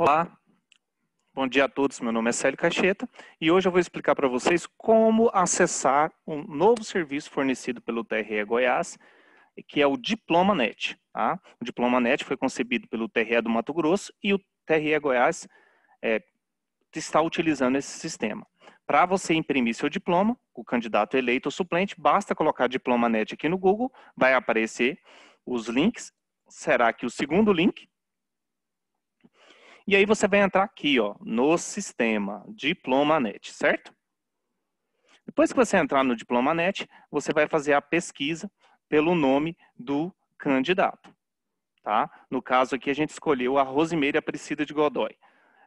Olá, bom dia a todos. Meu nome é Célio Cacheta e hoje eu vou explicar para vocês como acessar um novo serviço fornecido pelo TRE Goiás, que é o DiplomaNet. Tá? O DiplomaNet foi concebido pelo TRE do Mato Grosso e o TRE Goiás é, está utilizando esse sistema. Para você imprimir seu diploma, o candidato eleito ou suplente, basta colocar DiplomaNet aqui no Google, vai aparecer os links. Será que o segundo link e aí você vai entrar aqui, ó, no sistema DiplomaNet, certo? Depois que você entrar no DiplomaNet, você vai fazer a pesquisa pelo nome do candidato, tá? No caso aqui a gente escolheu a Rosimeira Priscila de Godoy.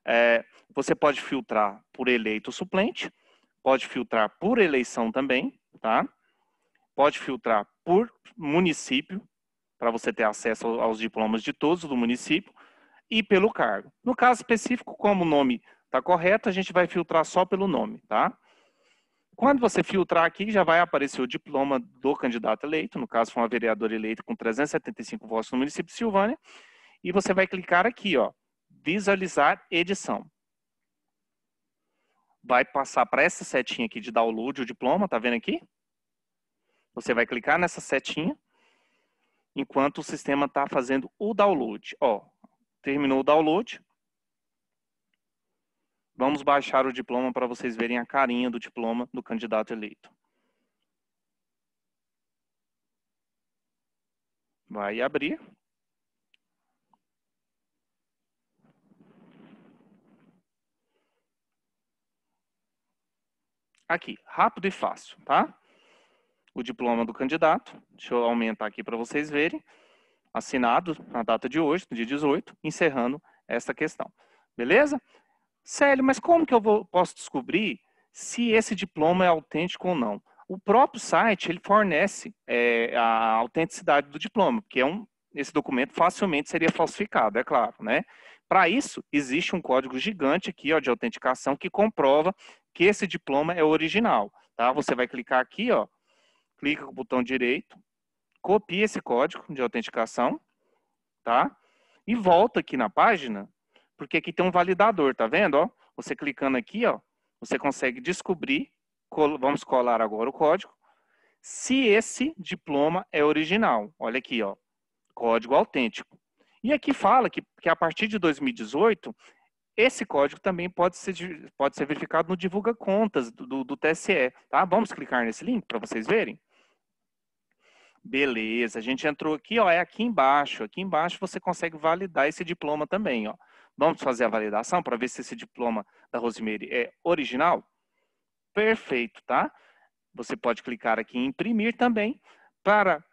É, você pode filtrar por eleito suplente, pode filtrar por eleição também, tá? Pode filtrar por município, para você ter acesso aos diplomas de todos do município, e pelo cargo. No caso específico, como o nome está correto, a gente vai filtrar só pelo nome, tá? Quando você filtrar aqui, já vai aparecer o diploma do candidato eleito, no caso foi uma vereadora eleita com 375 votos no município de Silvânia, e você vai clicar aqui, ó, visualizar edição. Vai passar para essa setinha aqui de download o diploma, tá vendo aqui? Você vai clicar nessa setinha, enquanto o sistema está fazendo o download. Ó, terminou o download. Vamos baixar o diploma para vocês verem a carinha do diploma do candidato eleito. Vai abrir. Aqui, rápido e fácil, tá? O diploma do candidato. Deixa eu aumentar aqui para vocês verem assinado na data de hoje, no dia 18, encerrando esta questão. Beleza? Célio, mas como que eu vou, posso descobrir se esse diploma é autêntico ou não? O próprio site ele fornece é, a autenticidade do diploma, porque é um, esse documento facilmente seria falsificado, é claro, né? Para isso, existe um código gigante aqui ó, de autenticação que comprova que esse diploma é original. Tá? Você vai clicar aqui, ó, clica com o botão direito, copia esse código de autenticação, tá? E tá. volta aqui na página, porque aqui tem um validador, tá vendo? Ó, você clicando aqui, ó, você consegue descobrir, col vamos colar agora o código, se esse diploma é original. Olha aqui, ó, código autêntico. E aqui fala que, que a partir de 2018, esse código também pode ser, pode ser verificado no Divulga Contas do, do, do TSE. Tá? Vamos clicar nesse link para vocês verem? Beleza, a gente entrou aqui, ó, é aqui embaixo. Aqui embaixo você consegue validar esse diploma também, ó. Vamos fazer a validação para ver se esse diploma da Rosemary é original? Perfeito, tá? Você pode clicar aqui em imprimir também para,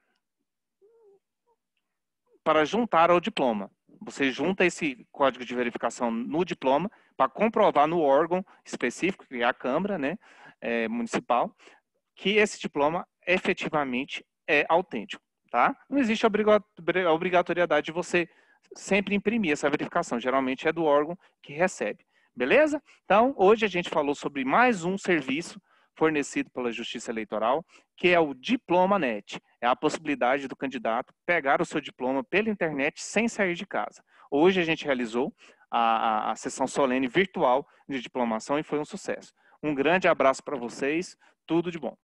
para juntar ao diploma. Você junta esse código de verificação no diploma para comprovar no órgão específico, que é a Câmara né, é, Municipal, que esse diploma efetivamente é autêntico, tá? Não existe a obrigatoriedade de você sempre imprimir essa verificação, geralmente é do órgão que recebe, beleza? Então, hoje a gente falou sobre mais um serviço fornecido pela Justiça Eleitoral, que é o Diploma Net. É a possibilidade do candidato pegar o seu diploma pela internet sem sair de casa. Hoje a gente realizou a, a, a sessão solene virtual de diplomação e foi um sucesso. Um grande abraço para vocês, tudo de bom.